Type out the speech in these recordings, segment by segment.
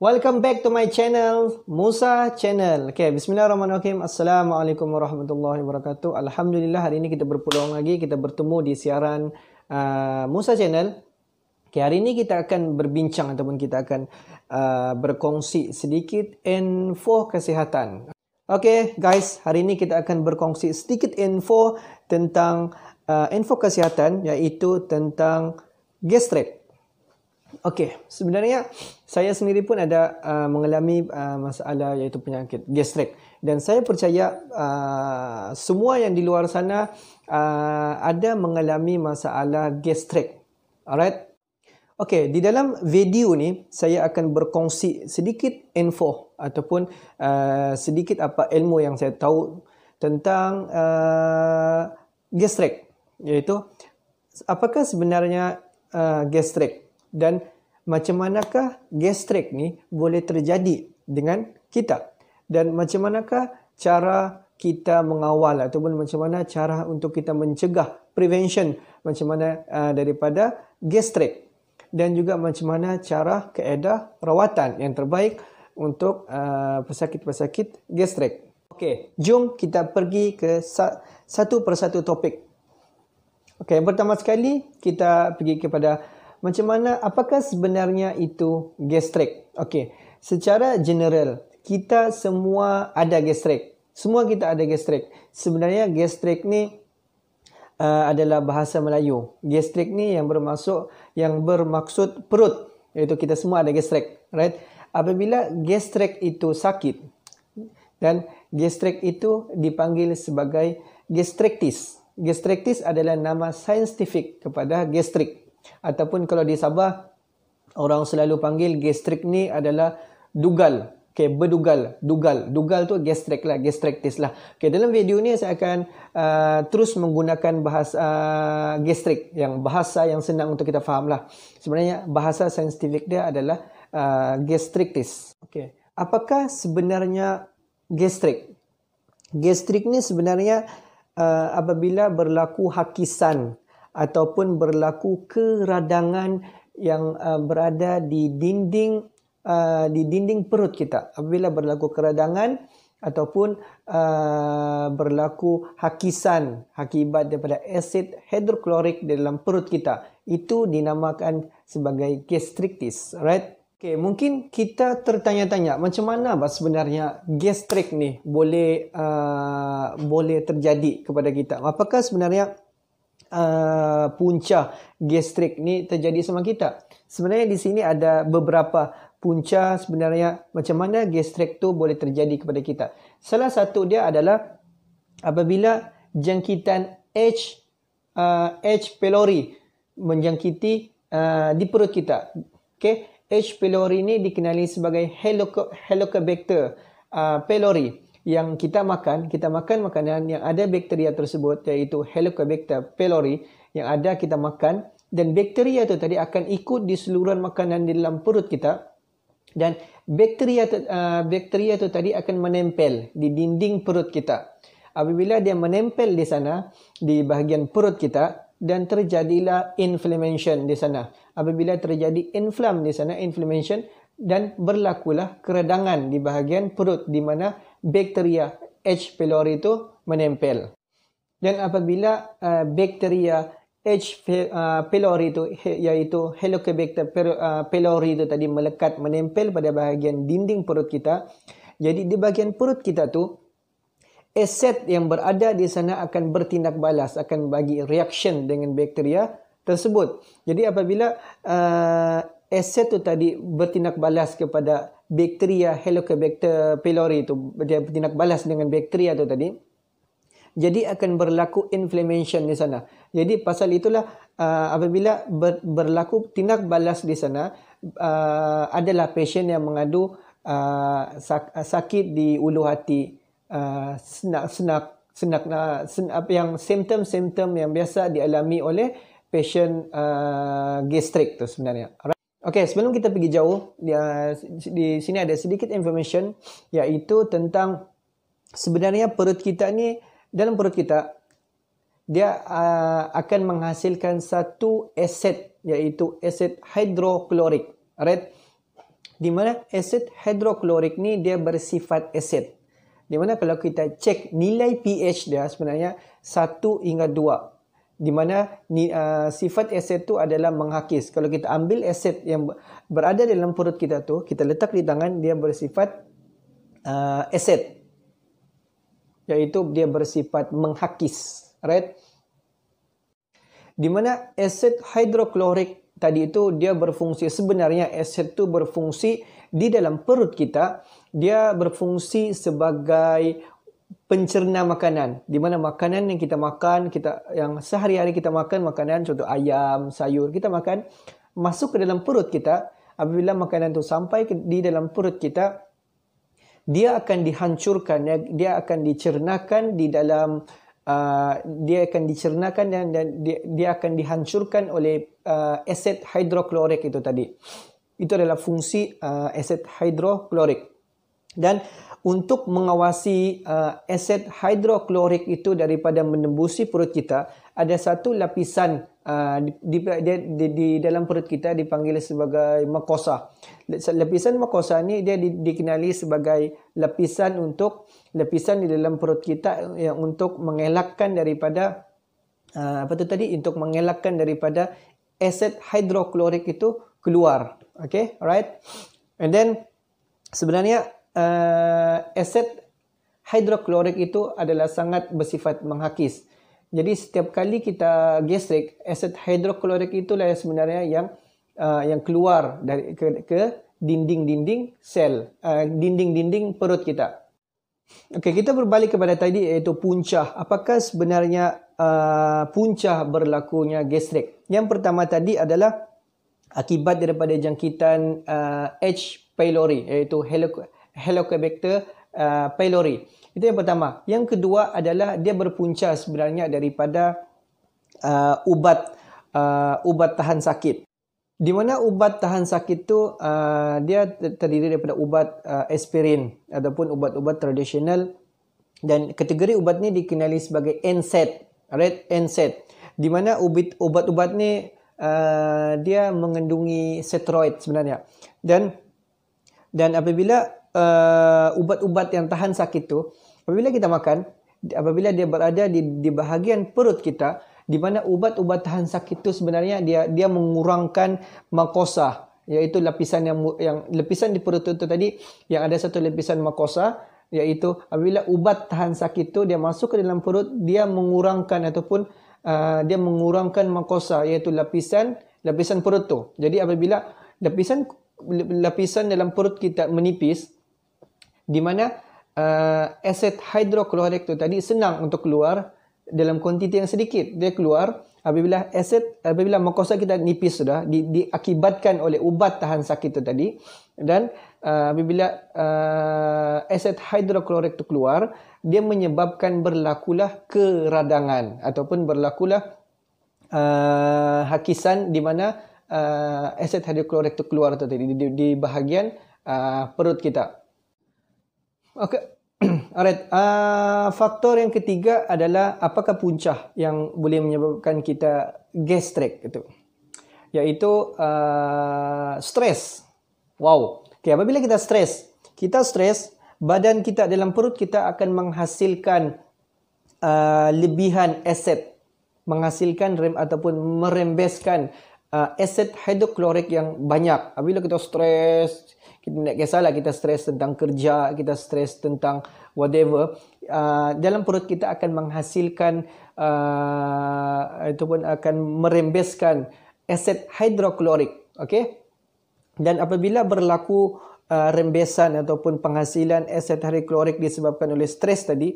Welcome back to my channel, Musa Channel. Okay, bismillahirrahmanirrahim. Assalamualaikum warahmatullahi wabarakatuh. Alhamdulillah hari ini kita berpeluang lagi, kita bertemu di siaran uh, Musa Channel. Okay, hari ini kita akan berbincang ataupun kita akan uh, berkongsi sedikit info kesihatan. Okay, guys, hari ini kita akan berkongsi sedikit info tentang uh, info kesihatan, yaitu tentang gastrik. Okey, sebenarnya saya sendiri pun ada uh, mengalami uh, masalah iaitu penyakit gastrik dan saya percaya uh, semua yang di luar sana uh, ada mengalami masalah gastrik. Alright. Okey, di dalam video ni saya akan berkongsi sedikit info ataupun uh, sedikit apa ilmu yang saya tahu tentang uh, gastrik iaitu apakah sebenarnya uh, gastrik? dan macam manakah gastrik ni boleh terjadi dengan kita dan macam manakah cara kita mengawal ataupun macam mana cara untuk kita mencegah prevention macam mana uh, daripada gastrik dan juga macam mana cara keedah rawatan yang terbaik untuk uh, pesakit-pesakit gastrik. Okey, jom kita pergi ke sa- satu persatu topik. Okey, pertama sekali kita pergi kepada macam mana apakah sebenarnya itu gastrik? Okey, secara general kita semua ada gastrik. Semua kita ada gastrik. Sebenarnya gastrik ni uh, adalah bahasa Melayu. Gastrik ni yang bermaksud yang bermaksud perut. Iaitu kita semua ada gastrik, right? Apabila gastrik itu sakit dan gastrik itu dipanggil sebagai gastritis. Gastritis adalah nama saintifik kepada gastrik, ataupun kalau di Sabah orang selalu panggil gastrik ni adalah dugal Okay, berdugal, dugal, dugal tu gastrik lah, gastritis lah. Okay, dalam video ni saya akan uh, terus menggunakan bahasa uh, gastrik yang bahasa yang senang untuk kita faham lah. Sebenarnya bahasa saintifik dia adalah uh, gastritis. Okay, apakah sebenarnya gastrik? Gastrik ni sebenarnya uh, apabila berlaku hakisan ataupun berlaku keradangan yang uh, berada di dinding uh, di dinding perut kita apabila berlaku keradangan ataupun uh, berlaku hakisan akibat daripada asid hidroklorik di dalam perut kita itu dinamakan sebagai gastritis right okey mungkin kita tertanya-tanya macam mana bah sebenarnya gastrik ni boleh uh, boleh terjadi kepada kita apakah sebenarnya uh, punca gastrik ni terjadi sama kita. Sebenarnya di sini ada beberapa punca sebenarnya macam mana gastrik tu boleh terjadi kepada kita. Salah satu dia adalah apabila jangkitan H uh, H pylori menjangkiti uh, di perut kita. Okey, H pylori ni dikenali sebagai Helicobacter uh, pylori yang kita makan, kita makan makanan yang ada bakteria tersebut iaitu Helicobacter pylori yang ada kita makan dan bakteria itu tadi akan ikut di seluruh makanan di dalam perut kita dan bakteria uh, bakteria itu tadi akan menempel di dinding perut kita. Apabila dia menempel di sana di bahagian perut kita dan terjadilah inflammation di sana. Apabila terjadi inflam di sana inflammation dan berlakulah keradangan di bahagian perut di mana bakteria H. pylori itu menempel. Dan apabila uh, bakteria H. Eh, pylori itu yaitu Helicobacter eh, pylori itu tadi melekat menempel pada bahagian dinding perut kita, jadi di bahagian perut kita tu aset yang berada di sana akan bertindak balas, akan bagi reaction dengan bakteria tersebut. Jadi apabila aset tu tadi bertindak balas kepada bakteria Helicobacter pylori itu dia bertindak balas dengan bakteria tu tadi jadi akan berlaku inflammation di sana jadi pasal itulah uh, apabila ber, berlaku tindak balas di sana uh, adalah pasien yang mengadu uh, sak, uh, sakit di ulu hati senak-senak uh, senak na uh, sen, apa yang simptom simptom yang biasa dialami oleh pasien uh, gastric tu sebenarnya Okey, sebelum kita pergi jauh, di, di sini ada sedikit information iaitu tentang sebenarnya perut kita ni dalam perut kita dia uh, akan menghasilkan satu aset iaitu aset hidroklorik. Right? Di mana aset hidroklorik ni dia bersifat aset. Di mana kalau kita cek nilai pH dia sebenarnya 1 hingga di mana ni, uh, sifat aset tu adalah menghakis. Kalau kita ambil aset yang berada dalam perut kita tu, kita letak di tangan, dia bersifat uh, aset. Iaitu dia bersifat menghakis. Right? Di mana aset hidroklorik tadi itu dia berfungsi sebenarnya aset tu berfungsi di dalam perut kita dia berfungsi sebagai pencerna makanan di mana makanan yang kita makan kita yang sehari-hari kita makan makanan contoh ayam sayur kita makan masuk ke dalam perut kita apabila makanan itu sampai di dalam perut kita dia akan dihancurkan dia akan dicernakan di dalam uh, dia akan dicernakan dan, dan dia, dia akan dihancurkan oleh uh, aset hidroklorik itu tadi itu adalah fungsi uh, aset hidroklorik dan untuk mengawasi uh, aset hidroklorik itu daripada menembusi perut kita ada satu lapisan uh, di, di, di, di dalam perut kita dipanggil sebagai mukosa. Lapisan mukosa ni dia di, dikenali sebagai lapisan untuk lapisan di dalam perut kita yang untuk mengelakkan daripada uh, apa tu tadi untuk mengelakkan daripada asid hidroklorik itu keluar. Okay, alright. And then sebenarnya uh, eh, aset hidroklorik itu adalah sangat bersifat menghakis. Jadi setiap kali kita gestrik, aset hidroklorik itulah yang sebenarnya yang uh, yang keluar dari ke, dinding-dinding sel, uh, dinding-dinding perut kita. Okey, kita berbalik kepada tadi iaitu puncah. Apakah sebenarnya uh, puncah berlakunya gestrik? Yang pertama tadi adalah akibat daripada jangkitan uh, H. pylori iaitu helicobacter Helicobacter uh, pylori. Itu yang pertama. Yang kedua adalah dia berpunca sebenarnya daripada uh, ubat uh, ubat tahan sakit. Di mana ubat tahan sakit tu uh, dia terdiri daripada ubat uh, aspirin ataupun ubat-ubat tradisional dan kategori ubat ni dikenali sebagai NSAID, red NSAID. Di mana ubat-ubat ni uh, dia mengandungi steroid sebenarnya. Dan dan apabila uh, ubat-ubat yang tahan sakit tu apabila kita makan apabila dia berada di di bahagian perut kita di mana ubat-ubat tahan sakit itu sebenarnya dia dia mengurangkan makosa iaitu lapisan yang yang lapisan di perut itu tadi yang ada satu lapisan makosa iaitu apabila ubat tahan sakit itu dia masuk ke dalam perut dia mengurangkan ataupun uh, dia mengurangkan makosa iaitu lapisan lapisan perut tu jadi apabila lapisan lapisan dalam perut kita menipis di mana uh, aset hidroklorik tu tadi senang untuk keluar dalam kuantiti yang sedikit dia keluar apabila asid apabila mukosa kita nipis sudah di, diakibatkan oleh ubat tahan sakit tu tadi dan uh, apabila uh, aset hidroklorik tu keluar dia menyebabkan berlakulah keradangan ataupun berlakulah uh, hakisan di mana uh, aset hidroklorik tu keluar tu tadi di, di, di bahagian uh, perut kita Okey. Alright. Uh, faktor yang ketiga adalah apakah punca yang boleh menyebabkan kita gastrik itu? Yaitu uh, stres. Wow. Okay, apabila kita stres, kita stres, badan kita dalam perut kita akan menghasilkan uh, lebihan aset menghasilkan rem ataupun merembeskan uh, aset hidroklorik yang banyak. Apabila kita stres, kita nak kisahlah kita stres tentang kerja, kita stres tentang whatever, uh, dalam perut kita akan menghasilkan uh, ataupun akan merembeskan aset hidroklorik. Okay? Dan apabila berlaku uh, rembesan ataupun penghasilan aset hidroklorik disebabkan oleh stres tadi,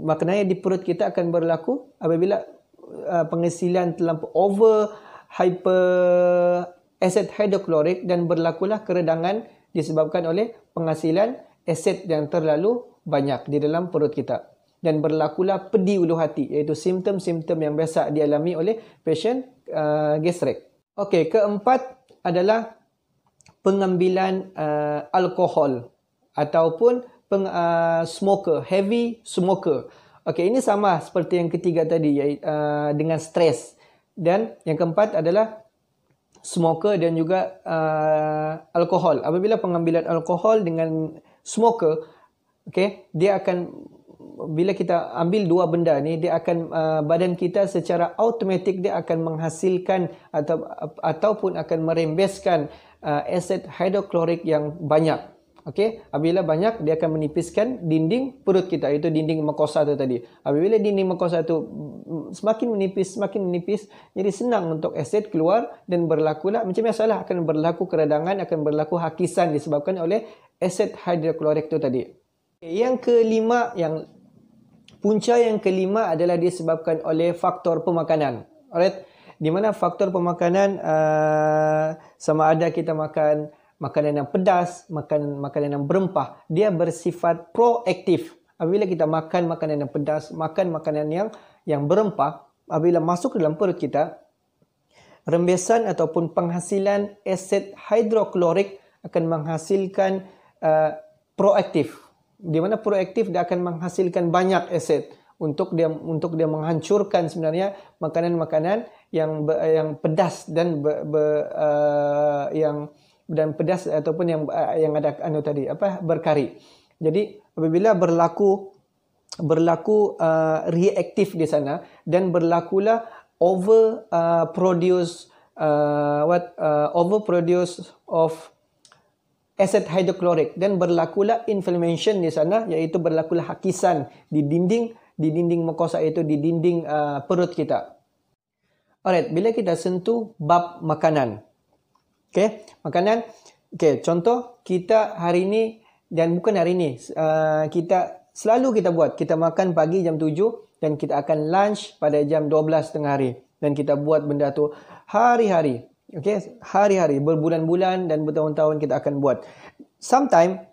maknanya di perut kita akan berlaku apabila uh, penghasilan terlalu over hyper Asid hidroklorik dan berlakulah keredangan disebabkan oleh penghasilan asid yang terlalu banyak di dalam perut kita dan berlakulah pedi ulu hati iaitu simptom-simptom yang biasa dialami oleh pasien uh, gastrik. Okey, keempat adalah pengambilan uh, alkohol ataupun peng, uh, smoker, heavy smoker. Okey, ini sama seperti yang ketiga tadi iaitu uh, dengan stres. Dan yang keempat adalah smoker dan juga uh, alkohol. Apabila pengambilan alkohol dengan smoker, okay, dia akan bila kita ambil dua benda ni, dia akan uh, badan kita secara automatik dia akan menghasilkan atau ataupun akan merembeskan uh, aset hidrokloric yang banyak. Okey, apabila banyak dia akan menipiskan dinding perut kita itu dinding mukosa tu tadi. Apabila dinding mukosa tu semakin menipis, semakin menipis, jadi senang untuk asid keluar dan berlakulah macam biasa akan berlaku keradangan, akan berlaku hakisan disebabkan oleh asid hidroklorik tu tadi. Okay, yang kelima yang punca yang kelima adalah disebabkan oleh faktor pemakanan. Alright, di mana faktor pemakanan uh, sama ada kita makan makanan yang pedas, makanan makanan yang berempah, dia bersifat proaktif. Apabila kita makan makanan yang pedas, makan makanan yang yang berempah, apabila masuk dalam perut kita, rembesan ataupun penghasilan asid hidroklorik akan menghasilkan uh, proaktif. Di mana proaktif dia akan menghasilkan banyak asid untuk dia untuk dia menghancurkan sebenarnya makanan-makanan yang yang pedas dan be, be, uh, yang dan pedas ataupun yang eh, yang ada anu tadi apa berkari. Jadi apabila berlaku berlaku uh, eh, reaktif di sana dan berlakulah over uh, produce uh, what uh, over produce of acid hydrochloric dan berlakulah inflammation di sana iaitu berlakulah hakisan di dinding di dinding mukosa itu di dinding uh, perut kita. Alright, bila kita sentuh bab makanan. Okey, makanan. Okey, contoh kita hari ini dan bukan hari ini. Uh, kita selalu kita buat. Kita makan pagi jam 7 dan kita akan lunch pada jam 12 tengah hari. Dan kita buat benda tu hari-hari. Okey, hari-hari berbulan-bulan dan bertahun-tahun kita akan buat. Sometimes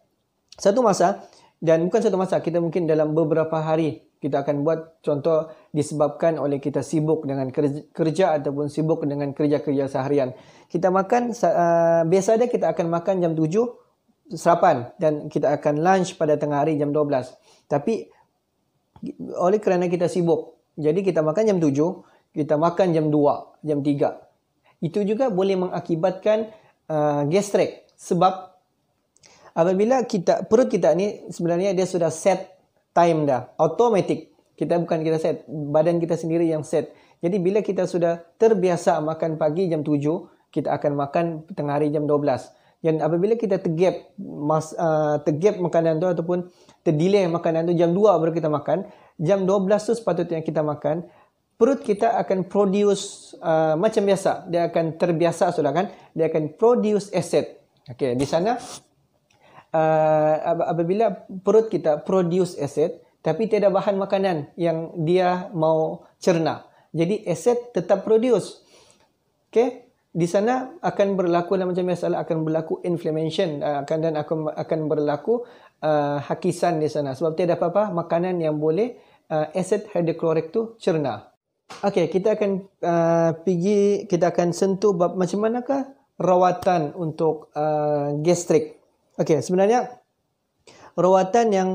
satu masa dan bukan satu masa kita mungkin dalam beberapa hari kita akan buat contoh disebabkan oleh kita sibuk dengan kerja, kerja ataupun sibuk dengan kerja-kerja seharian. Kita makan, uh, biasanya kita akan makan jam 7 serapan dan kita akan lunch pada tengah hari jam 12. Tapi oleh kerana kita sibuk, jadi kita makan jam 7, kita makan jam 2, jam 3. Itu juga boleh mengakibatkan uh, gastrik sebab apabila kita perut kita ni sebenarnya dia sudah set time dah automatic kita bukan kita set badan kita sendiri yang set jadi bila kita sudah terbiasa makan pagi jam 7 kita akan makan tengah hari jam 12 dan apabila kita tergap mas, uh, tergap makanan tu ataupun terdelay makanan tu jam 2 baru kita makan jam 12 tu sepatutnya kita makan perut kita akan produce uh, macam biasa dia akan terbiasa sudah kan dia akan produce acid okey di sana uh, apabila perut kita produce acid tapi tiada bahan makanan yang dia mau cerna. Jadi acid tetap produce. Okey, di sana akan berlaku macam biasa akan berlaku inflammation uh, akan dan akan akan berlaku uh, hakisan di sana sebab tiada apa-apa makanan yang boleh uh, acid hydrochloric tu cerna. Okey, kita akan uh, pergi kita akan sentuh bab macam manakah rawatan untuk uh, gastrik. Okey, sebenarnya rawatan yang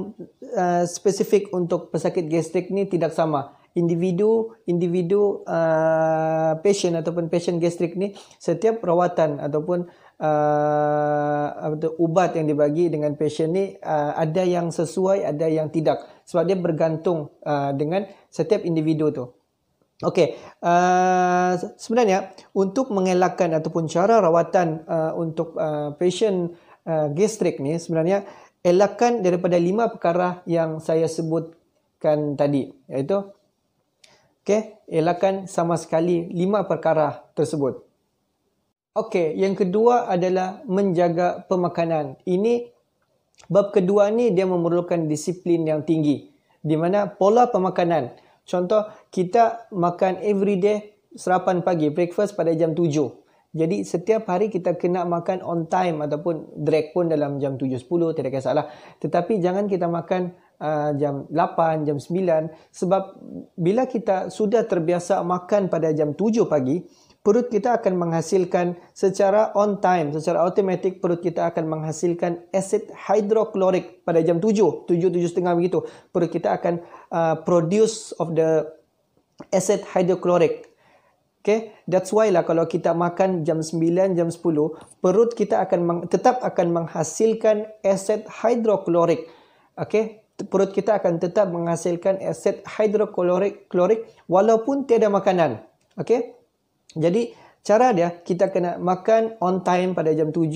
uh, spesifik untuk pesakit gastrik ni tidak sama. Individu individu uh, patient ataupun patient gastrik ni setiap rawatan ataupun uh, ubat yang dibagi dengan patient ni uh, ada yang sesuai, ada yang tidak. Sebab dia bergantung uh, dengan setiap individu tu. Okey, uh, sebenarnya untuk mengelakkan ataupun cara rawatan uh, untuk uh, patient uh, gastrik ni sebenarnya elakkan daripada lima perkara yang saya sebutkan tadi iaitu okey elakkan sama sekali lima perkara tersebut okey yang kedua adalah menjaga pemakanan ini bab kedua ni dia memerlukan disiplin yang tinggi di mana pola pemakanan contoh kita makan everyday serapan pagi breakfast pada jam jadi setiap hari kita kena makan on time ataupun drag pun dalam jam 7.10 tidak kisahlah. Tetapi jangan kita makan uh, jam 8, jam 9 sebab bila kita sudah terbiasa makan pada jam 7 pagi, perut kita akan menghasilkan secara on time, secara automatic perut kita akan menghasilkan asid hydrochloric pada jam 7, 7, setengah begitu. Perut kita akan uh, produce of the acid hydrochloric Okay, that's why lah kalau kita makan jam 9, jam 10, perut kita akan tetap akan menghasilkan asid hidroklorik. Okay, perut kita akan tetap menghasilkan asid hidroklorik klorik walaupun tiada makanan. Okay, jadi cara dia kita kena makan on time pada jam 7,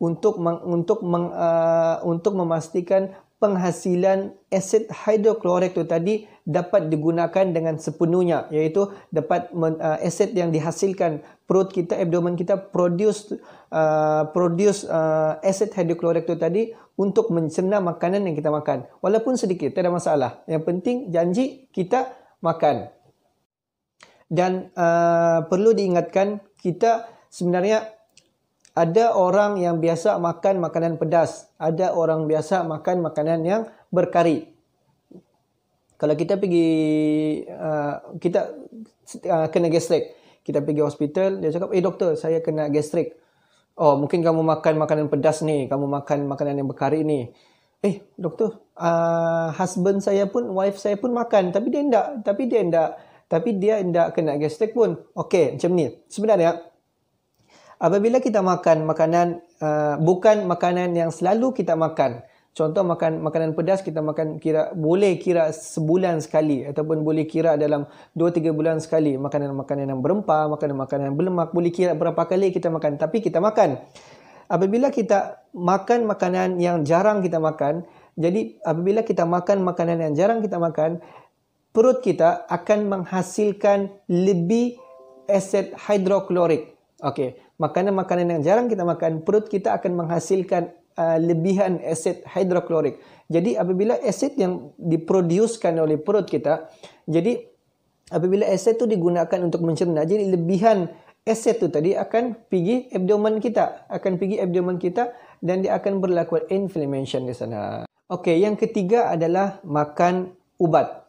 untuk meng, untuk meng, uh, untuk memastikan penghasilan asid hidroklorik itu tadi dapat digunakan dengan sepenuhnya iaitu dapat men, uh, aset yang dihasilkan perut kita abdomen kita produce uh, produce uh, aset hidroklorik itu tadi untuk mencerna makanan yang kita makan walaupun sedikit tak ada masalah yang penting janji kita makan dan uh, perlu diingatkan kita sebenarnya ada orang yang biasa makan makanan pedas, ada orang biasa makan makanan yang berkari. Kalau kita pergi uh, kita uh, kena gastrik, kita pergi hospital, dia cakap, "Eh doktor, saya kena gastrik." Oh, mungkin kamu makan makanan pedas ni, kamu makan makanan yang berkari ni. Eh, doktor, uh, husband saya pun, wife saya pun makan, tapi dia tidak, tapi dia tidak, tapi dia tidak kena gastrik pun. Okey, macam ni. Sebenarnya, apabila kita makan makanan uh, bukan makanan yang selalu kita makan contoh makan makanan pedas kita makan kira boleh kira sebulan sekali ataupun boleh kira dalam 2 3 bulan sekali makanan makanan yang berempah makanan makanan yang berlemak boleh kira berapa kali kita makan tapi kita makan apabila kita makan makanan yang jarang kita makan jadi apabila kita makan makanan yang jarang kita makan perut kita akan menghasilkan lebih asid hidroklorik okey makanan-makanan yang jarang kita makan, perut kita akan menghasilkan uh, lebihan asid hidroklorik. Jadi apabila asid yang diproduskan oleh perut kita, jadi apabila asid itu digunakan untuk mencerna, jadi lebihan asid itu tadi akan pergi abdomen kita, akan pergi abdomen kita dan dia akan berlaku inflammation di sana. Okey, yang ketiga adalah makan ubat.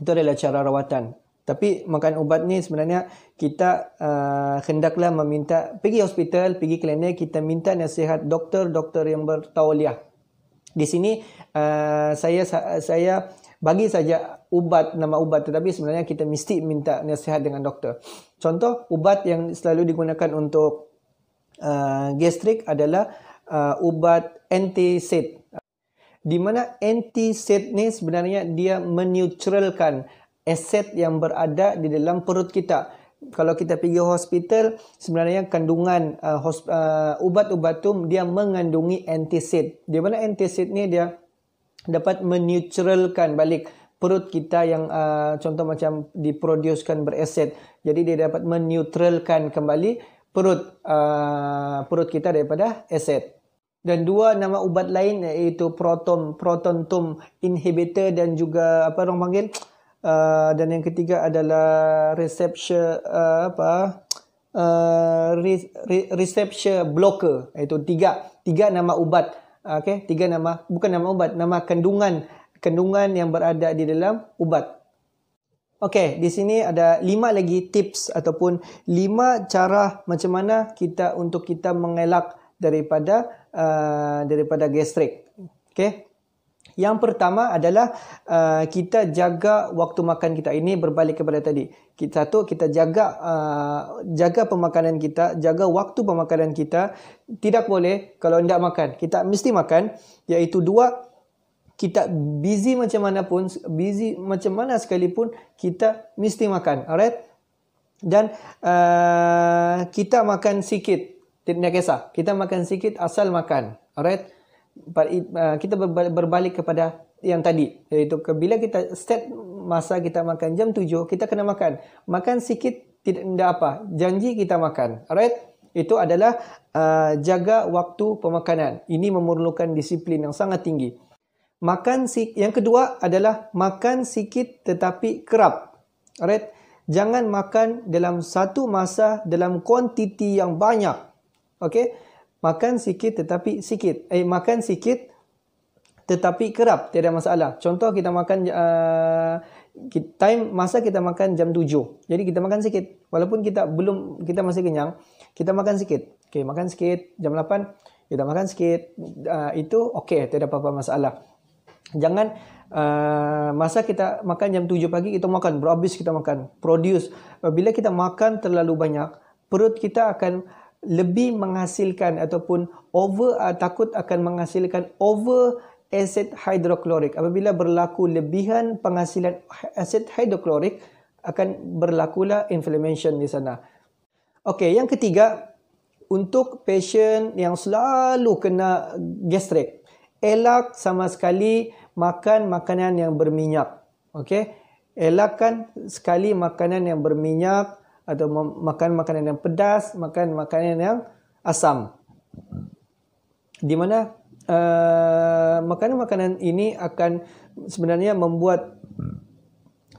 Itu adalah cara rawatan. Tapi makan ubat ni sebenarnya kita uh, hendaklah meminta pergi hospital, pergi klinik, kita minta nasihat doktor-doktor yang bertauliah. Di sini uh, saya saya bagi saja ubat nama ubat tetapi sebenarnya kita mesti minta nasihat dengan doktor. Contoh ubat yang selalu digunakan untuk uh, gastrik adalah uh, ubat antacid. Di mana antacid ni sebenarnya dia menutralkan aset yang berada di dalam perut kita. Kalau kita pergi hospital, sebenarnya kandungan uh, uh, ubat-ubat itu dia mengandungi antisid. Di mana antisid ini dia dapat menutralkan balik perut kita yang uh, contoh macam diproduskan berasid. Jadi dia dapat menutralkan kembali perut uh, perut kita daripada aset. Dan dua nama ubat lain iaitu proton protontum inhibitor dan juga apa orang panggil? Uh, Uh, dan yang ketiga adalah reception uh, apa uh, re, re, reception blocker iaitu tiga tiga nama ubat uh, okey tiga nama bukan nama ubat nama kandungan kandungan yang berada di dalam ubat okey di sini ada lima lagi tips ataupun lima cara macam mana kita untuk kita mengelak daripada uh, daripada gastrik okey yang pertama adalah uh, kita jaga waktu makan kita. Ini berbalik kepada tadi. Kita tu kita jaga uh, jaga pemakanan kita, jaga waktu pemakanan kita. Tidak boleh kalau tidak makan. Kita mesti makan. Yaitu dua kita busy macam mana pun, busy macam mana sekalipun kita mesti makan. Alright? Dan uh, kita makan sikit. Tidak kisah. Kita makan sikit asal makan. Alright? Uh, kita berbalik kepada yang tadi iaitu bila kita set masa kita makan jam 7 kita kena makan makan sikit tidak ada apa janji kita makan alright itu adalah uh, jaga waktu pemakanan ini memerlukan disiplin yang sangat tinggi makan yang kedua adalah makan sikit tetapi kerap alright jangan makan dalam satu masa dalam kuantiti yang banyak okey makan sikit tetapi sikit eh makan sikit tetapi kerap tiada masalah contoh kita makan uh, time masa kita makan jam 7 jadi kita makan sikit walaupun kita belum kita masih kenyang kita makan sikit Okay, makan sikit jam 8 kita makan sikit uh, itu okey tiada apa-apa masalah jangan Uh, masa kita makan jam 7 pagi kita makan berhabis kita makan produce bila kita makan terlalu banyak perut kita akan lebih menghasilkan ataupun over uh, takut akan menghasilkan over acid hidroklorik apabila berlaku lebihan penghasilan acid hidroklorik akan berlakulah inflammation di sana. Okey, yang ketiga untuk pasien yang selalu kena gastrik, elak sama sekali makan makanan yang berminyak. Okey, elakkan sekali makanan yang berminyak atau makan makanan yang pedas, makan makanan yang asam. Di mana uh, eh, makanan-makanan ini akan sebenarnya membuat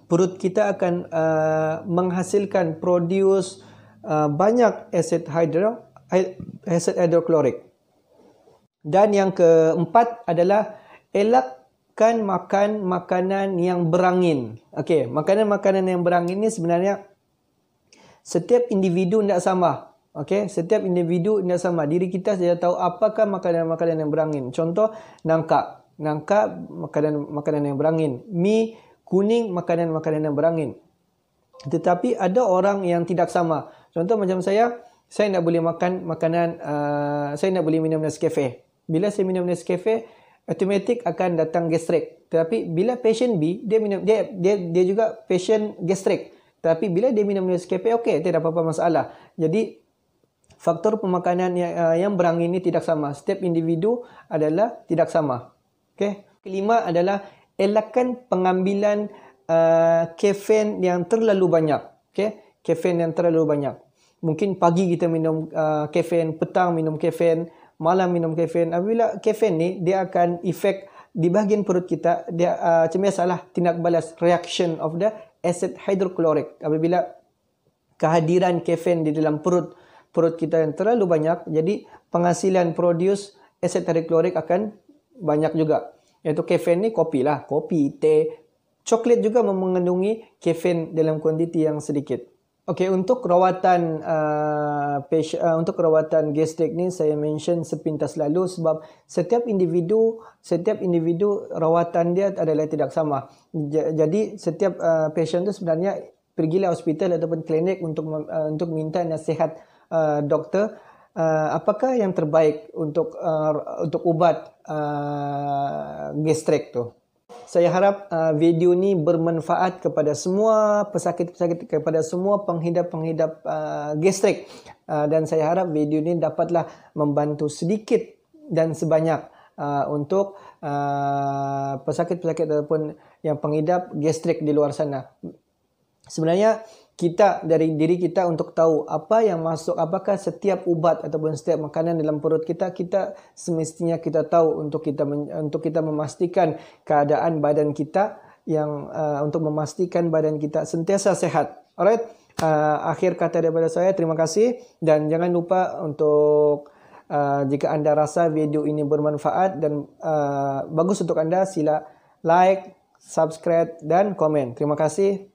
perut kita akan uh, menghasilkan produce uh, banyak acid hydro acid hydrochloric. Dan yang keempat adalah elakkan makan makanan yang berangin. Okey, makanan-makanan yang berangin ni sebenarnya setiap individu tidak sama. Okey, setiap individu tidak sama. Diri kita sudah tahu apakah makanan-makanan yang berangin. Contoh nangka. Nangka makanan-makanan yang berangin. Mi kuning makanan-makanan yang berangin. Tetapi ada orang yang tidak sama. Contoh macam saya, saya tidak boleh makan makanan, uh, saya tidak boleh minum Nescafe. Bila saya minum Nescafe, automatic akan datang gastrik. Tetapi bila patient B, dia minum dia dia, dia juga patient gastrik. Tapi bila dia minum Nescafe, okey, tiada apa-apa masalah. Jadi, faktor pemakanan yang, uh, yang berangin ini tidak sama. Setiap individu adalah tidak sama. Okey. Kelima adalah, elakkan pengambilan uh, eh, kafein yang terlalu banyak. Okey. Kafein yang terlalu banyak. Mungkin pagi kita minum uh, eh, kafein, petang minum kafein, malam minum kafein. Apabila kafein ni, dia akan efek di bahagian perut kita, dia uh, macam tindak balas reaction of the asid hidroklorik. Apabila kehadiran kefen di dalam perut perut kita yang terlalu banyak, jadi penghasilan produce asid hidroklorik akan banyak juga. Yaitu kefen ni kopi lah, kopi, teh, coklat juga mengandungi kefen dalam kuantiti yang sedikit. Okey untuk rawatan uh, page, uh, untuk rawatan gastrik ni saya mention sepintas lalu sebab setiap individu setiap individu rawatan dia adalah tidak sama. Jadi setiap uh, patient tu sebenarnya pergilah hospital ataupun klinik untuk uh, untuk minta nasihat uh, doktor uh, apakah yang terbaik untuk uh, untuk ubat uh, gastrik tu. Saya harap uh, video ni bermanfaat kepada semua pesakit-pesakit, kepada semua penghidap-penghidap uh, gastrik. Uh, dan saya harap video ni dapatlah membantu sedikit dan sebanyak uh, untuk uh, pesakit-pesakit ataupun yang penghidap gastrik di luar sana. Sebenarnya kita dari diri kita untuk tahu apa yang masuk apakah setiap ubat ataupun setiap makanan dalam perut kita kita semestinya kita tahu untuk kita untuk kita memastikan keadaan badan kita yang uh, untuk memastikan badan kita sentiasa sehat. Alright, uh, akhir kata daripada saya terima kasih dan jangan lupa untuk uh, jika anda rasa video ini bermanfaat dan uh, bagus untuk anda sila like, subscribe dan komen. Terima kasih.